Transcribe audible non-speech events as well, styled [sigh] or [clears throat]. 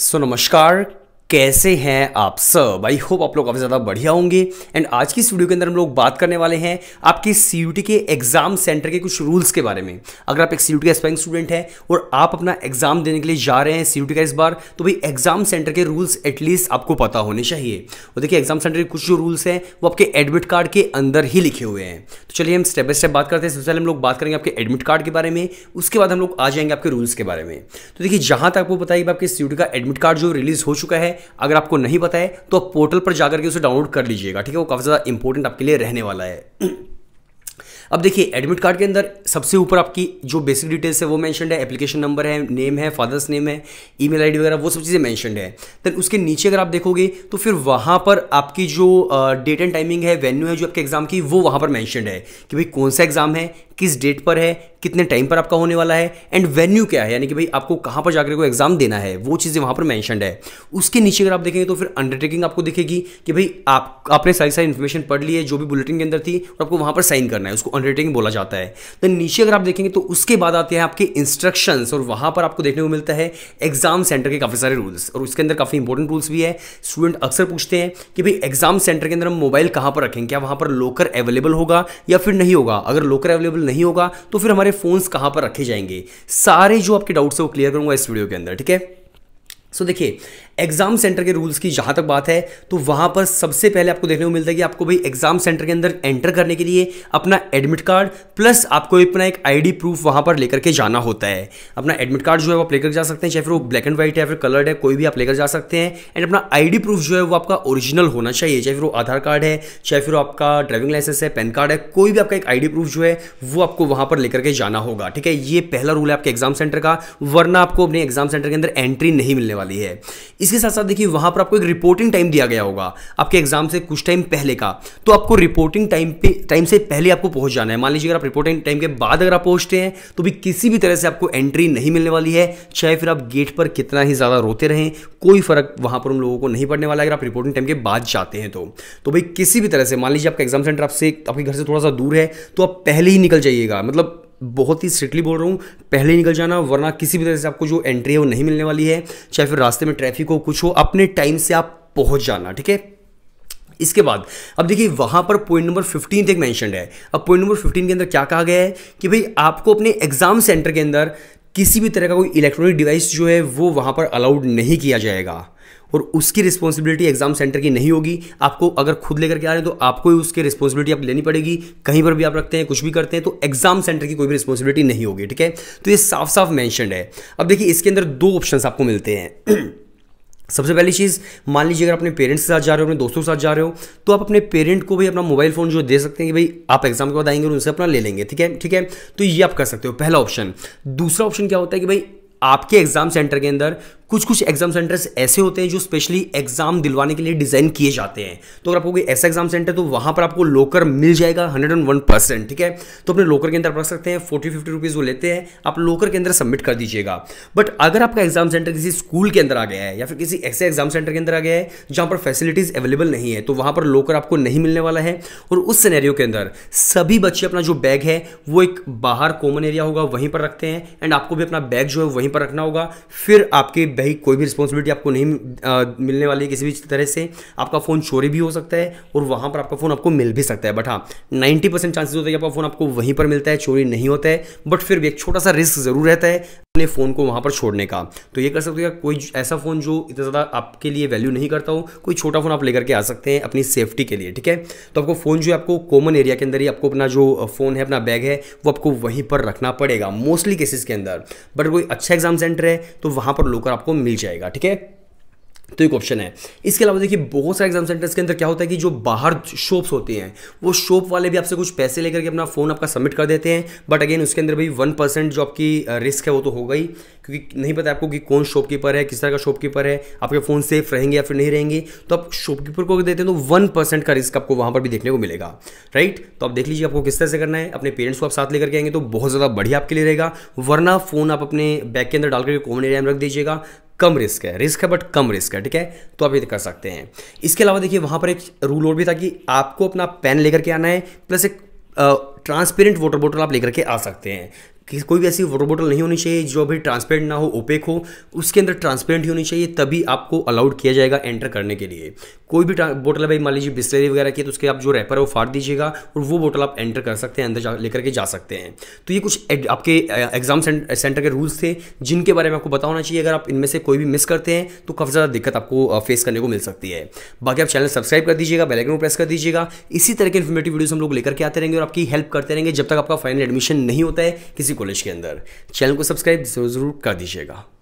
सो नमस्कार कैसे हैं आप सब आई होप आप लोग काफ़ी ज़्यादा बढ़िया होंगे एंड आज की इस वीडियो के अंदर हम लोग बात करने वाले हैं आपके सी के एग्ज़ाम सेंटर के कुछ रूल्स के बारे में अगर आप एक सी का एस्पायरिंग स्टूडेंट हैं और आप अपना एग्ज़ाम देने के लिए जा रहे हैं सी का इस बार तो भाई एग्ज़ाम सेंटर के रूल्स एटलीस्ट आपको पता होने चाहिए और देखिए एग्ज़ाम सेंटर के कुछ जो रूल्स हैं वो आपके एडमिट कार्ड के अंदर ही लिखे हुए हैं तो चलिए हम स्टेप बाय स्टेप बात करते हैं सबसे पहले हम लोग बात करेंगे आपके एडमिट कार्ड के बारे में उसके बाद हम लोग आ जाएंगे आपके रूल्स के बारे में तो देखिए जहाँ तक आपको बताइए आपके सी का एडमिट कार्ड जो रिलीज़ हो चुका है अगर आपको नहीं पता है तो आप पोर्टल पर जाकर के उसे डाउनलोड कर लीजिएगा ठीक है वो काफ़ी ज़्यादा इंपॉर्टेंट आपके लिए रहने वाला है [clears throat] अब देखिए एडमिट कार्ड के अंदर सबसे ऊपर आपकी जो बेसिक डिटेल्स है वो मैंशनड है एप्लीकेशन नंबर है नेम है फादर्स नेम है ई मेल वगैरह वो सब चीज़ें मैंशनड है देन उसके नीचे अगर आप देखोगे तो फिर वहाँ पर आपकी जो डेट एंड टाइमिंग है वेन्यू है जो आपके एग्जाम की वो वहाँ पर मैंशनड है कि भाई कौन सा एग्जाम है किस डेट पर है कितने टाइम पर आपका होने वाला है एंड वेन्यू क्या है यानी कि भाई आपको कहाँ पर जाकर को एग्जाम देना है वो चीज़ें वहाँ पर मैंशनड है उसके नीचे अगर आप देखेंगे तो फिर अंडरटेकिंग आपको दिखेगी कि भाई आप आपने सारी सारी इन्फॉर्मेशन पढ़ ली है जो भी बुलेटिन के अंदर थी और आपको वहाँ पर साइन करना है उसको मॉनिटरिंग बोला जाता है तो नीचे अगर आप देखेंगे तो उसके बाद आते हैं आपके इंस्ट्रक्शंस और वहां पर आपको देखने को मिलता है एग्जाम सेंटर के काफ़ी सारे रूल्स और उसके अंदर काफ़ी इंपॉर्टेंट रूल्स भी है स्टूडेंट अक्सर पूछते हैं कि भाई एग्जाम सेंटर के अंदर हम मोबाइल कहां पर रखें क्या वहां पर लोकर अवेलेबल होगा या फिर नहीं होगा अगर लोकर अवेलेबल नहीं होगा तो फिर हमारे फ़ोन्स कहां पर रखे जाएंगे सारे जो आपके डाउट्स है वो क्लियर करूंगा इस वीडियो के अंदर ठीक है सो देखिए एग्जाम सेंटर के रूल्स की जहां तक बात है तो वहां पर सबसे पहले आपको देखने को मिलता है कि आपको भाई एग्जाम सेंटर के अंदर एंटर करने के लिए अपना एडमिट कार्ड प्लस आपको अपना एक आईडी प्रूफ वहां पर लेकर के जाना होता है अपना एडमिट कार्ड जो है वो आप लेकर जा सकते हैं चाहे फिर वो ब्लैक एंड व्हाइट है फिर कलर्ड है कोई भी आप लेकर जा सकते हैं एंड अपना आई प्रूफ जो है वो आपका ओरिजिनल होना चाहिए चाहे फिर वो आधार कार्ड है चाहे फिर आपका ड्राइविंग लाइसेंस है पैन कार्ड है कोई भी आपका एक आई प्रूफ जो है वो आपको वहां पर लेकर के जाना होगा ठीक है ये पहला रूल है आपके एग्जाम सेंटर का वरना आपको अपने एग्जाम सेंटर के अंदर एंट्री नहीं मिलने वाली वाली है इसके साथ साथ देखिए वहां पर आपको एक रिपोर्टिंग टाइम दिया गया होगा आपके एग्जाम से कुछ टाइम पहले का तो आपको रिपोर्टिंग टाइम पे टाइम से पहले आपको पहुंच जाना है मान लीजिए अगर आप रिपोर्टिंग टाइम के बाद अगर आप पहुंचते हैं तो भी किसी भी तरह से आपको एंट्री नहीं मिलने वाली है चाहे फिर आप गेट पर कितना ही ज़्यादा रोते रहें कोई फ़र्क वहां पर उन लोगों को नहीं पड़ने वाला अगर आप रिपोर्टिंग टाइम के बाद जाते हैं तो तो भाई किसी भी तरह से मान लीजिए आपका एग्जाम सेंटर आपसे आपके घर से थोड़ा सा दूर है तो आप पहले ही निकल जाइएगा मतलब बहुत ही स्ट्रिक्टली बोल रहा हूँ पहले निकल जाना वरना किसी भी तरह से आपको जो एंट्री है वो नहीं मिलने वाली है चाहे फिर रास्ते में ट्रैफिक हो कुछ हो अपने टाइम से आप पहुँच जाना ठीक है इसके बाद अब देखिए वहां पर पॉइंट नंबर फिफ्टीन एक मैंशनड है अब पॉइंट नंबर फिफ्टीन के अंदर क्या कहा गया है कि भाई आपको अपने एग्जाम सेंटर के अंदर किसी भी तरह का कोई इलेक्ट्रॉनिक डिवाइस जो है वो वहाँ पर अलाउड नहीं किया जाएगा और उसकी रिस्पॉन्सिबिलिटी एग्जाम सेंटर की नहीं होगी आपको अगर खुद लेकर के आ रहे हैं तो आपको ही उसकी रिस्पॉन्सिबिलिटी आप लेनी पड़ेगी कहीं पर भी आप रखते हैं कुछ भी करते हैं तो एग्जाम सेंटर की कोई भी रिस्पॉन्सिबिलिटी नहीं होगी ठीक है तो ये साफ साफ मैंशनड है अब देखिए इसके अंदर दो ऑप्शन आपको मिलते हैं [clears throat] सबसे पहली चीज़ मान लीजिए अगर अपने पेरेंट्स के साथ जा रहे हो अपने दोस्तों के साथ जा रहे हो तो आप अपने पेरेंट को भी अपना मोबाइल फ़ोन जो दे सकते हैं कि भाई आप एग्जाम के बाद आएंगे और उनसे अपना ले लेंगे ठीक है ठीक है तो ये आप कर सकते हो पहला ऑप्शन दूसरा ऑप्शन क्या होता है कि भाई आपके एग्जाम सेंटर के अंदर कुछ कुछ एग्जाम सेंटर्स ऐसे होते हैं जो स्पेशली एग्जाम दिलवाने के लिए डिजाइन किए जाते हैं तो अगर आपको कोई ऐसा एग्जाम सेंटर तो वहां पर आपको लोकर मिल जाएगा हंड्रेड एंड वन परसेंट ठीक है तो अपने लोकर के अंदर रख सकते हैं फोर्टी फिफ्टी रुपीज़ वो लेते हैं आप लोकर के अंदर सबमिट कर दीजिएगा बट अगर आपका एग्जाम सेंटर किसी स्कूल के अंदर आ गया है या फिर किसी ऐसे एग्जाम सेंटर के अंदर आ गया है जहां पर फैसिलिटीज़ अवेलेबल नहीं है तो वहां पर लोकर आपको नहीं मिलने वाला है और उस सिनेरियो के अंदर सभी बच्चे अपना जो बैग है वो एक बाहर कॉमन एरिया होगा वहीं पर रखते हैं एंड आपको भी अपना बैग जो है वहीं पर रखना होगा फिर आपके कहीं कोई भी रिस्पॉन्सिबिलिटी आपको नहीं आ, मिलने वाली है किसी भी तरह से आपका फ़ोन चोरी भी हो सकता है और वहाँ पर आपका फ़ोन आपको मिल भी सकता है बट हाँ नाइन्टी परसेंट चांसेस होता है कि आपका फ़ोन आपको वहीं पर मिलता है चोरी नहीं होता है बट फिर भी एक छोटा सा रिस्क ज़रूर रहता है अपने फ़ोन को वहां पर छोड़ने का तो ये कर सकते हो कोई ऐसा फ़ोन जो इतना ज़्यादा आपके लिए वैल्यू नहीं करता हो कोई छोटा फ़ोन आप लेकर के आ सकते हैं अपनी सेफ्टी के लिए ठीक है तो आपको फ़ोन जो है आपको कॉमन एरिया के अंदर ही आपको अपना जो फ़ोन है अपना बैग है वो आपको वहीं पर रखना पड़ेगा मोस्टली केसेस के अंदर बट कोई अच्छा एग्जाम सेंटर है तो वहां पर लोकर आपको मिल जाएगा ठीक है तो एक ऑप्शन है इसके अलावा देखिए बहुत सारे एग्जाम सेंटर्स के अंदर क्या होता है कि जो बाहर शॉप्स होते हैं वो शॉप वाले भी आपसे कुछ पैसे लेकर के अपना फ़ोन आपका सबमिट कर देते हैं बट अगेन उसके अंदर भी वन परसेंट जो आपकी रिस्क है वो तो होगा ही क्योंकि नहीं पता आपको कि कौन शॉपकीपर है किस तरह का शॉपकीपर है आपके फ़ोन सेफ रहेंगे या फिर नहीं रहेंगे तो आप शॉपकीपर को देते हैं तो वन परसेंट का रिस्क आपको वहां पर भी देखने को मिलेगा राइट तो आप देख लीजिए आपको किस तरह से करना है अपने पेरेंट्स को आप साथ लेकर के आएंगे तो बहुत ज़्यादा बढ़िया आपके लिए रहेगा वरना फ़ोन आप अपने बैग के अंदर डाल के कॉमन एरिया में रख दीजिएगा कम रिस्क है रिस्क है बट कम रिस्क है ठीक है तो आप ये कर सकते हैं इसके अलावा देखिए वहाँ पर एक रूल और भी था कि आपको अपना पेन लेकर के आना है प्लस एक ट्रांसपेरेंट वाटर बोटल आप लेकर के आ सकते हैं कि कोई भी ऐसी बॉटल नहीं होनी चाहिए जो अभी ट्रांसपेरेंट ना हो ओपेक हो उसके अंदर ट्रांसपेरेंट ही होनी चाहिए तभी आपको अलाउड किया जाएगा एंटर करने के लिए कोई भी बोटल भाई मान लीजिए बिस्लरी वगैरह की तो उसके आप जो रैपर है वो फाड़ दीजिएगा और वो बोटल आप एंटर कर सकते हैं अंदर लेकर के जा सकते हैं तो ये कुछ आपके एग्जाम सेंटर के रूल्स थे जिनके बारे में आपको पता होना चाहिए अगर आप इनमें से कोई भी मिस करते हैं तो काफ़ी ज़्यादा दिक्कत आपको फेस करने को मिल सकती है बाकी आप चैनल सब्सक्राइब कर दीजिएगा बेलाइकन प्रेस कर दीजिएगा इसी तरह के इन्फॉर्मेटिव वीडियोज हम लोग लेकर के आते रहेंगे और आपकी हेल्प करते रहेंगे जब तक आपका फाइनल एडमिशन नहीं होता है किसी कॉलेज के अंदर चैनल को सब्सक्राइब जरूर कर दीजिएगा